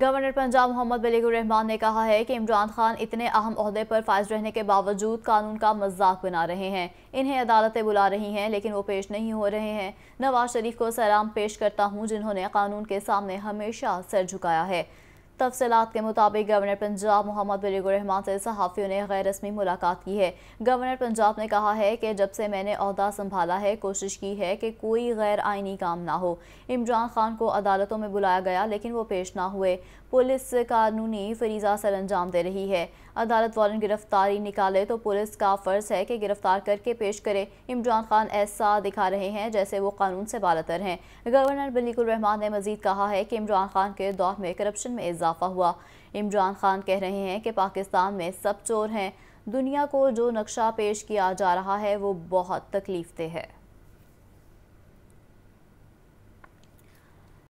governor Punjab Mohammad Baligh ur Rehman ने कहा है कि इमरान खान इतने अहम अहदे पर फायज रहने के बावजूद कानून का मजाक बना रहे हैं इन्हें अदालतें बुला रही हैं लेकिन वो पेश नहीं हो रहे हैं नवाज शरीफ को सलाम पेश करता हूं जिन्होंने कानून के सामने हमेशा सर झुकाया है तफसलत के मुताबिक गवर्नर पंजाब मोहम्मद वलीगुररहमान से सहाफ़ियों ने गैर रस्मी मुलाकात की है गवर्नर पंजाब ने कहा है कि जब से मैंने अहदा संभाला है कोशिश की है कि कोई गैर आइनी काम ना हो इमरान खान को अदालतों में बुलाया गया लेकिन वो पेश ना हुए पुलिस कानूनी फरीजा सर अंजाम दे रही है अदालत वालन गिरफ्तारी निकाले तो पुलिस का फ़र्ज़ है कि गिरफ्तार करके पेश करे इमरान खान ऐसा दिखा रहे हैं जैसे वो कानून से बालतर हैं गवर्नर बलीकुर रहमान ने मजीद कहा है कि इमरान खान के दौर में करप्शन में इजाफा इजाफा हुआ इमरान खान कह रहे हैं कि पाकिस्तान में सब चोर हैं दुनिया को जो नक्शा पेश किया जा रहा है वो बहुत तकलीफ दे है